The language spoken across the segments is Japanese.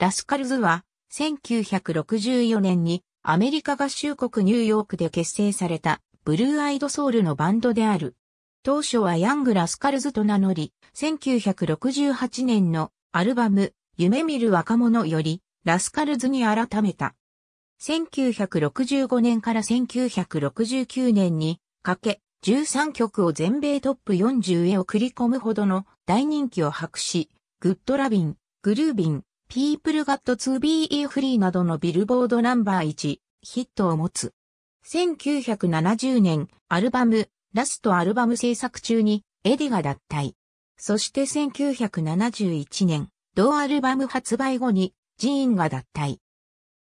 ラスカルズは、1964年にアメリカ合衆国ニューヨークで結成されたブルーアイドソウルのバンドである。当初はヤングラスカルズと名乗り、1968年のアルバム、夢見る若者より、ラスカルズに改めた。1965年から1969年にかけ、13曲を全米トップ40へ送り込むほどの大人気を博し、グッドラビン、グルービン、People Got to Be Free などのビルボードナンバー1ヒットを持つ。1970年、アルバム、ラストアルバム制作中に、エディが脱退。そして1971年、同アルバム発売後に、ジーンが脱退。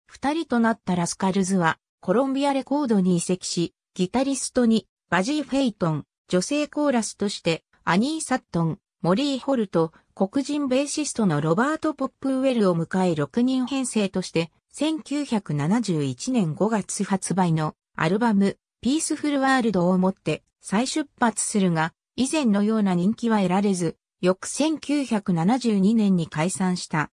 二人となったラスカルズは、コロンビアレコードに移籍し、ギタリストに、バジー・フェイトン、女性コーラスとして、アニー・サットン、モリー・ホルト、黒人ベーシストのロバート・ポップウェルを迎え6人編成として、1971年5月発売のアルバム、ピースフルワールドをもって再出発するが、以前のような人気は得られず、翌1972年に解散した。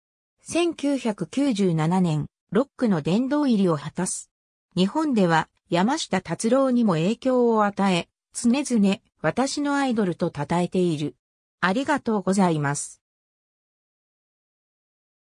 1997年、ロックの殿堂入りを果たす。日本では山下達郎にも影響を与え、常々私のアイドルと称えている。ありがとうございます。